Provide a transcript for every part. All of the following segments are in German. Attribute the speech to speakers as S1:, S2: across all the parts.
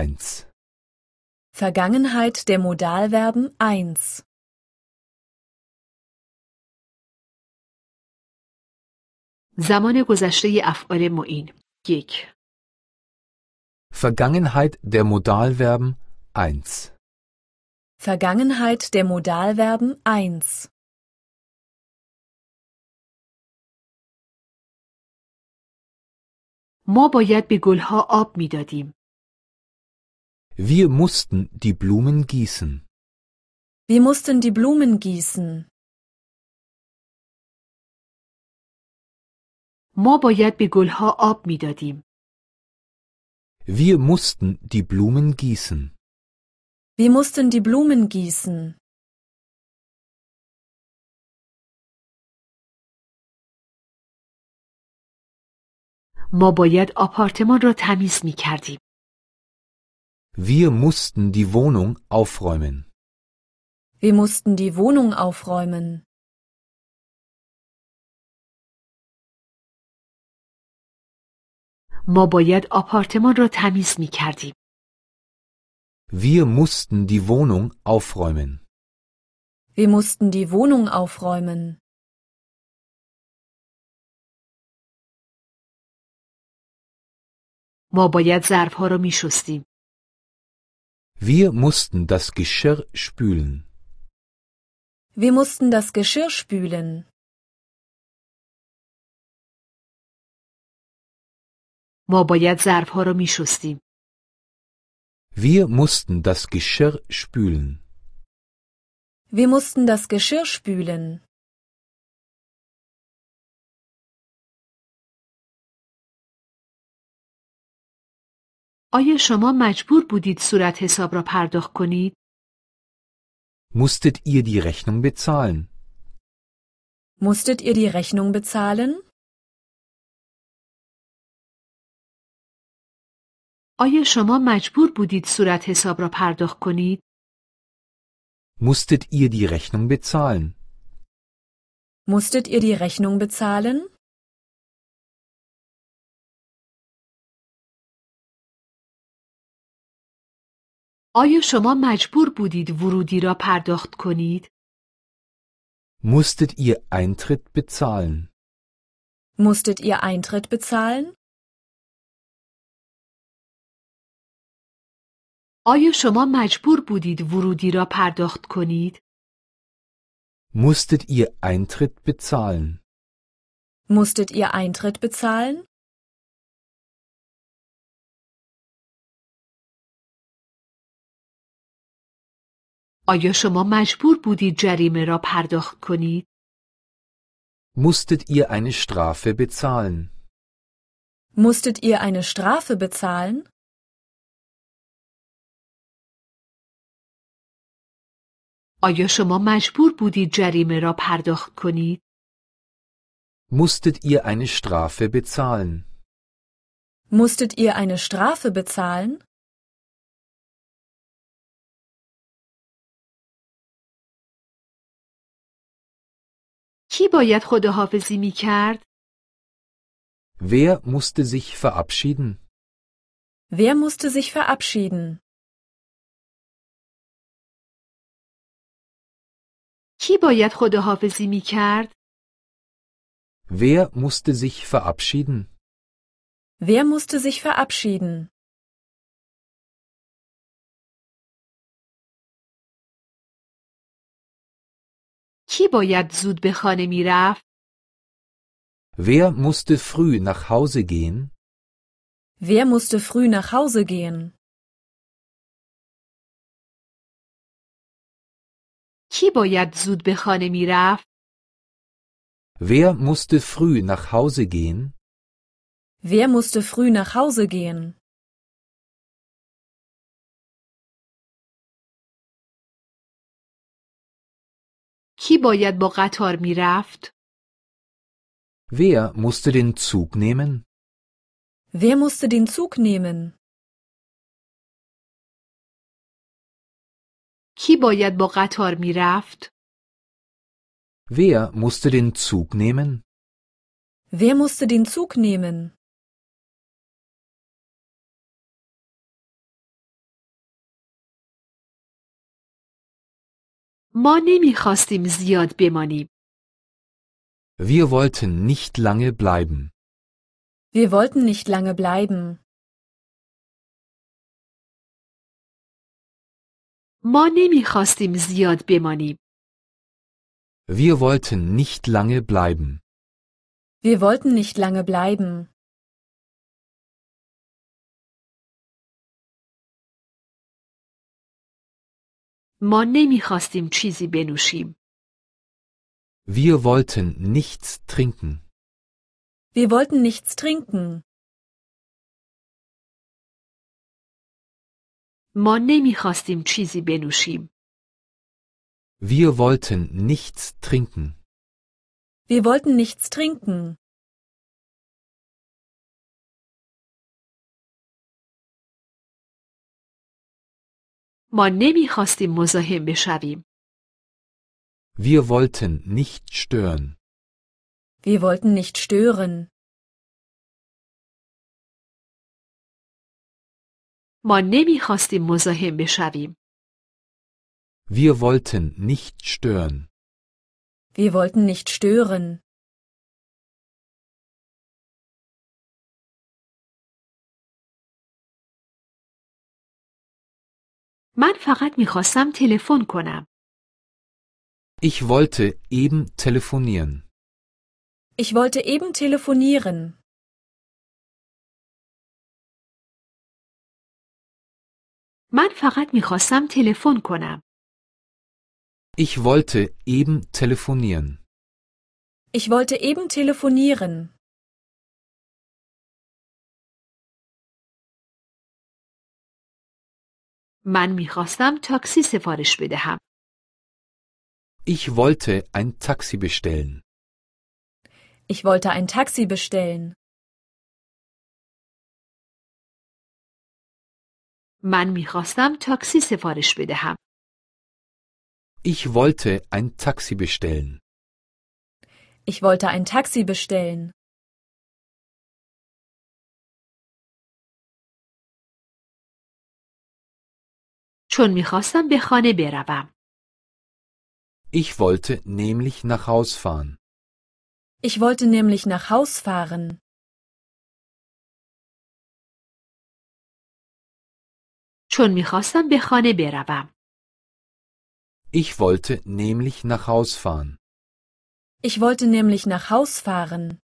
S1: eins.
S2: Vergangenheit der Modalverben eins. زمان گذشته افعال معین یک
S1: Vergangenheit der Modalverben eins.
S2: Vergangenheit der Modalverben eins. ما باید به گلها آب میدادیم. Wir mussten die Blumen gießen. Wir mussten die Blumen gießen. ما باید به گلها آب Wir mussten die Blumen gießen. Wir mussten die Blumen gießen. ما باید آپارتمان را تمیز می کردیم. Wir mussten die Wohnung aufräumen. Wir mussten die Wohnung aufräumen.
S1: Wir mussten die Wohnung aufräumen.
S2: Wir mussten die Wohnung aufräumen. ما باید ظرفها را می شستیم.
S1: Wir mussten das Geschirr spülen.
S2: Wir mussten das Geschirr spülen. Wir mussten das Geschirr spülen. Wir mussten das Geschirr spülen. آیا شما مجبور بودید صورت حساب را پرداخت کنید؟
S1: Musstet ihr die Rechnung bezahlen?
S2: Musstet ihr die Rechnung bezahlen? آیا شما مجبور بودید صورت حساب را پرداخت کنید؟
S1: Musstet ihr die Rechnung bezahlen?
S2: Musstet ihr die Rechnung bezahlen? آیا شما مجبور بودید ورودی را پرداخت کنید؟ Musstet ihr Eintritt bezahlen? Musstet ihr Eintritt bezahlen? آیا شما مجبور بودید ورودی را پرداخت کنید؟ Musstet ihr Eintritt bezahlen? Musstet ihr Eintritt bezahlen? آیا شما مجبور بودید جریمه را پرداخت کنید؟
S1: Musstet ihr eine Strafe bezahlen?
S2: Musstet ihr eine Strafe bezahlen? آیا شما مجبور بودید جریمه را پرداخت کنید؟
S1: Musstet ihr eine Strafe bezahlen?
S2: Musstet ihr eine Strafe bezahlen? کی باید خداحافظی می کرد؟ Wer musste sich verabschieden? Wer musste sich verabschieden? کی باید خداحافظی می کرد؟ Wer musste sich verabschieden? Wer musste sich verabschieden? کی باید زود به خانه میرفت؟ Wer musste früh nach Hause gehen? Wer musste früh nach Hause gehen? کی باید زود به خانه میرفت؟
S1: Wer musste früh nach Hause gehen?
S2: Wer musste früh nach Hause gehen? کی باید با قطار میرفت؟ Wer musste den Zug nehmen? Wer musste den Zug nehmen? کی باید با قطار میرفت؟ Wer musste den Zug nehmen? Wer musste den Zug nehmen? ما نمیخواستیم زیاد بمانیم.
S1: Wir wollten nicht lange bleiben.
S2: Wir wollten nicht lange bleiben. ما نمیخواستیم زیاد بمانیم. Wir wollten nicht lange bleiben. Wir wollten nicht lange bleiben. ما نمیخواستیم چیزی بنوشیم. Wir wollten nichts trinken. Wir wollten nichts trinken. ما نمیخواستیم چیزی بنوشیم. Wir wollten nichts trinken. Wir wollten nichts trinken. ما نمیخواستیم مزاحم بشویم. Wir wollten nicht stören. Wir wollten nicht stören. ما نمیخواستیم مزاحم بشویم.
S1: Wir wollten nicht stören.
S2: Wir wollten nicht stören. من فقط میخواستم تلفن کنم. Ich wollte eben telefonieren. Ich wollte eben telefonieren. من فقط میخواستم تلفن کنم. Ich wollte eben telefonieren. Ich wollte eben telefonieren. من میخواستم تاکسی سفارش بدهم. Ich wollte ein Taxi bestellen. Ich wollte ein Taxi bestellen. من میخواستم تاکسی سفارش بدهم. Ich wollte ein Taxi bestellen. Ich wollte ein Taxi bestellen. چون میخواستم به خانه بروم. Ich wollte nämlich nach Haus fahren. Ich wollte nämlich nach Haus fahren. چون میخواستم به خانه بروم. Ich wollte nämlich nach Haus fahren. Ich wollte nämlich nach Haus fahren.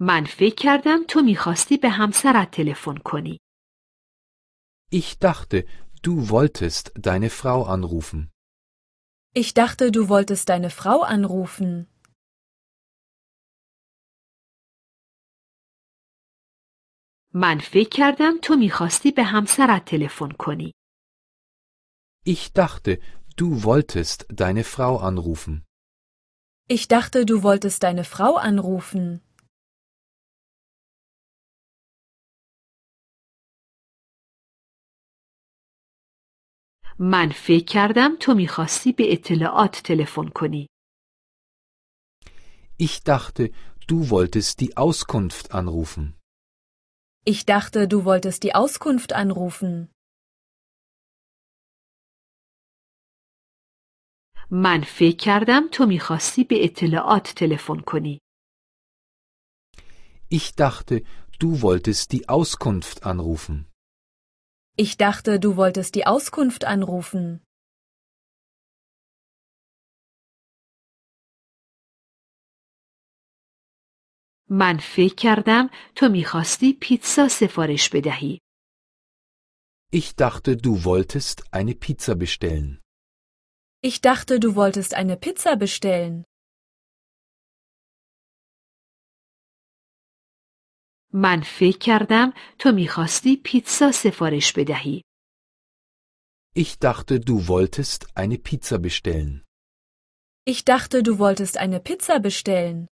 S2: من فکر کردم تو میخواستی به همسرت تلفن کنی.
S1: Ich dachte, du wolltest deine Frau anrufen.
S2: Ich dachte, du wolltest deine Frau anrufen. من فکر کردم تو میخواستی به همسرت تلفن کنی.
S1: Ich dachte, du wolltest deine Frau anrufen.
S2: Ich dachte, du wolltest deine Frau anrufen. من فکر کردم تو میخواستی به اطلاعات تلفن کنی.
S1: Ich dachte, du wolltest die Auskunft anrufen.
S2: Ich dachte, du wolltest die Auskunft anrufen. من فکر کردم تو میخواستی به اطلاعات تلفن کنی.
S1: Ich dachte, du wolltest die Auskunft anrufen.
S2: Ich dachte, du wolltest die Auskunft anrufen. من فکر کردم تو میخواستی پیتزا سفارش بدهی.
S1: Ich dachte, du wolltest eine Pizza bestellen.
S2: Ich dachte, du wolltest eine Pizza bestellen. من فکر کردم تو میخواستی پیتزا سفارش بدهی.
S1: Ich dachte, du wolltest eine Pizza bestellen.
S2: Ich dachte, du wolltest eine Pizza bestellen.